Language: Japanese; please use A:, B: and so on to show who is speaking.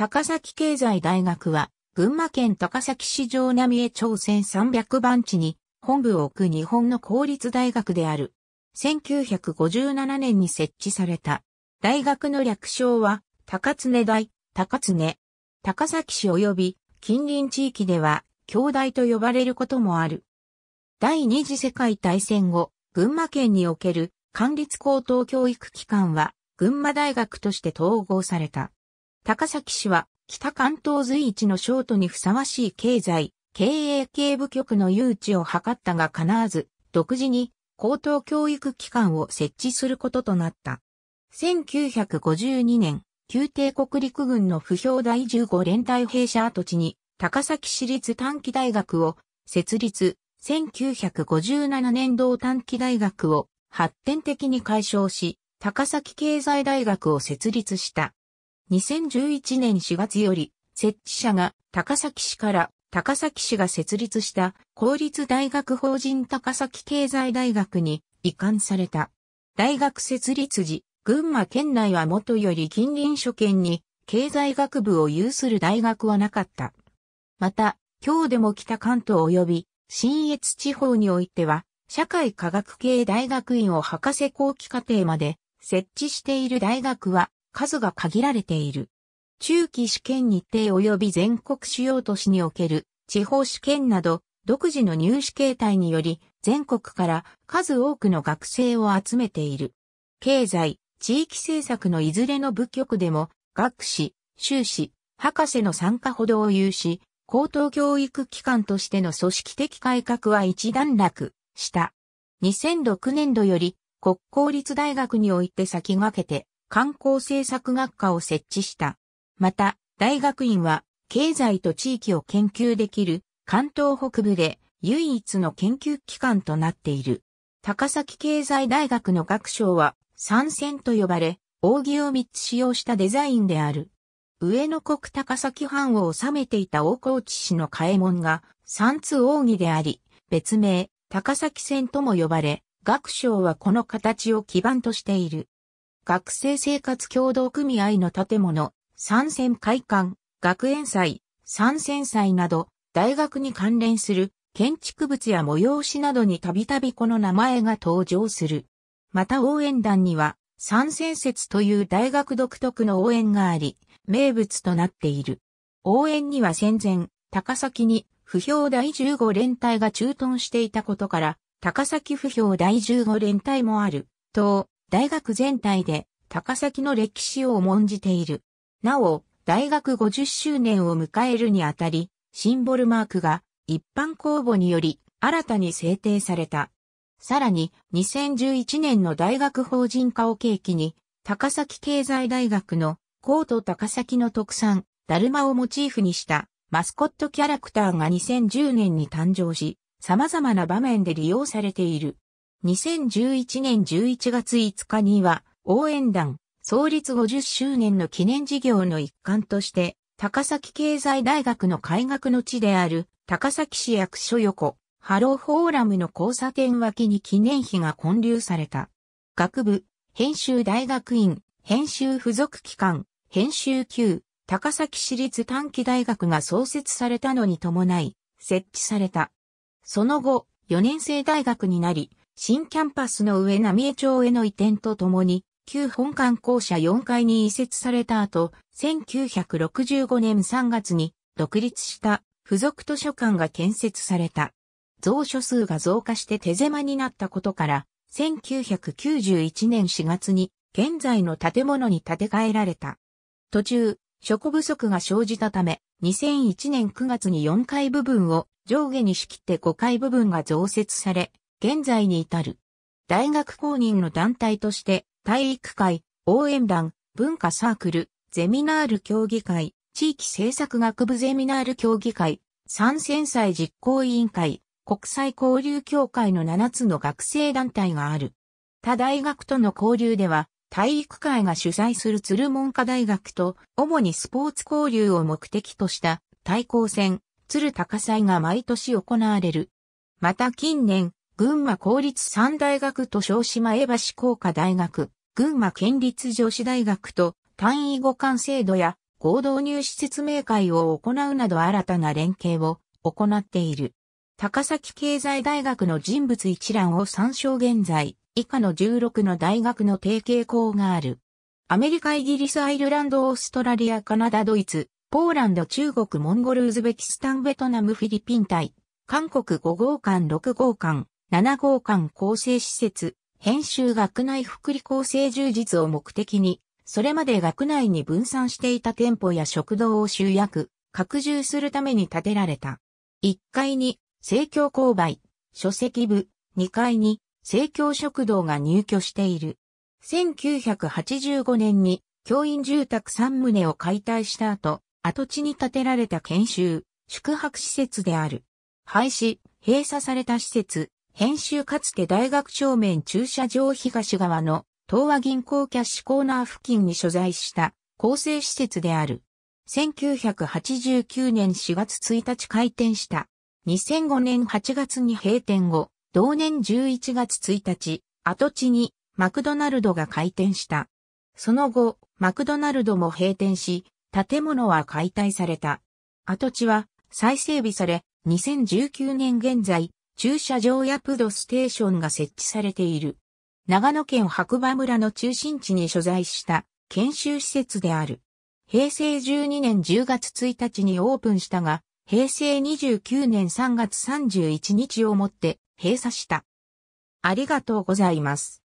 A: 高崎経済大学は、群馬県高崎市城並江町線300番地に本部を置く日本の公立大学である。1957年に設置された。大学の略称は、高常大、高常。高崎市及び近隣地域では、京大と呼ばれることもある。第二次世界大戦後、群馬県における官立高等教育機関は、群馬大学として統合された。高崎市は北関東随一のショートにふさわしい経済、経営警部局の誘致を図ったが必ず、独自に高等教育機関を設置することとなった。1952年、旧帝国陸軍の不評第15連隊兵舎跡地に高崎市立短期大学を設立、1957年同短期大学を発展的に解消し、高崎経済大学を設立した。2011年4月より、設置者が高崎市から高崎市が設立した公立大学法人高崎経済大学に移管された。大学設立時、群馬県内は元より近隣諸県に経済学部を有する大学はなかった。また、今日でも北関東及び新越地方においては、社会科学系大学院を博士後期課程まで設置している大学は数が限られている。中期試験日程及び全国主要都市における地方試験など独自の入試形態により全国から数多くの学生を集めている。経済、地域政策のいずれの部局でも学士、修士、博士の参加ほどを有し、高等教育機関としての組織的改革は一段落した。2006年度より国公立大学において先駆けて観光政策学科を設置した。また、大学院は経済と地域を研究できる関東北部で唯一の研究機関となっている。高崎経済大学の学章は参戦と呼ばれ、扇を三つ使用したデザインである。上野国高崎藩を治めていた大河内氏の開門が三通扇であり、別名、高崎線とも呼ばれ、学章はこの形を基盤としている。学生生活協同組合の建物、参戦会館、学園祭、参戦祭など、大学に関連する建築物や催しなどにたびたびこの名前が登場する。また応援団には、参戦説という大学独特の応援があり、名物となっている。応援には戦前、高崎に不評第15連隊が駐屯していたことから、高崎不評第15連隊もある、と、大学全体で高崎の歴史を重んじている。なお、大学50周年を迎えるにあたり、シンボルマークが一般公募により新たに制定された。さらに、2011年の大学法人化を契機に、高崎経済大学の高都高崎の特産、ダルマをモチーフにしたマスコットキャラクターが2010年に誕生し、様々な場面で利用されている。2011年11月5日には、応援団、創立50周年の記念事業の一環として、高崎経済大学の開学の地である、高崎市役所横、ハローフォーラムの交差点脇に記念碑が建立された。学部、編集大学院、編集付属機関、編集級、高崎市立短期大学が創設されたのに伴い、設置された。その後、4年生大学になり、新キャンパスの上浪江町への移転とともに、旧本館校舎4階に移設された後、1965年3月に独立した付属図書館が建設された。蔵書数が増加して手狭になったことから、1991年4月に現在の建物に建て替えられた。途中、庫不足が生じたため、2001年9月に4階部分を上下に仕切って5階部分が増設され、現在に至る。大学公認の団体として、体育会、応援団、文化サークル、ゼミナール協議会、地域政策学部ゼミナール協議会、参戦祭実行委員会、国際交流協会の7つの学生団体がある。他大学との交流では、体育会が主催する鶴門科大学と、主にスポーツ交流を目的とした対抗戦、鶴高祭が毎年行われる。また近年、群馬公立三大学と小島江橋工科大学、群馬県立女子大学と単位互換制度や合同入試説明会を行うなど新たな連携を行っている。高崎経済大学の人物一覧を参照現在、以下の16の大学の提携校がある。アメリカ、イギリス、アイルランド、オーストラリア、カナダ、ドイツ、ポーランド、中国、モンゴル、ウズベキスタン、ベトナム、フィリピン対、韓国5号館6号館、7号館構成施設、編集学内福利構成充実を目的に、それまで学内に分散していた店舗や食堂を集約、拡充するために建てられた。1階に、生協購買、書籍部、2階に、生協食堂が入居している。1985年に、教員住宅3棟を解体した後、跡地に建てられた研修、宿泊施設である。廃止、閉鎖された施設、編集かつて大学正面駐車場東側の東和銀行キャッシュコーナー付近に所在した構成施設である。1989年4月1日開店した。2005年8月に閉店後、同年11月1日、跡地にマクドナルドが開店した。その後、マクドナルドも閉店し、建物は解体された。跡地は再整備され、2019年現在、駐車場やプドステーションが設置されている。長野県白馬村の中心地に所在した研修施設である。平成12年10月1日にオープンしたが、平成29年3月31日をもって閉鎖した。ありがとうございます。